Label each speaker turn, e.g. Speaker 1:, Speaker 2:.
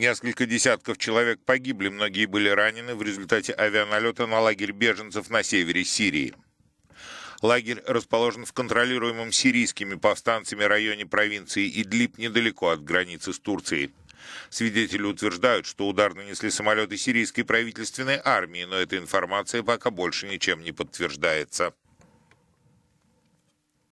Speaker 1: Несколько десятков человек погибли, многие были ранены в результате авианалета на лагерь беженцев на севере Сирии. Лагерь расположен в контролируемом сирийскими повстанцами районе провинции Идлиб недалеко от границы с Турцией. Свидетели утверждают, что удар нанесли самолеты сирийской правительственной армии, но эта информация пока больше ничем не подтверждается.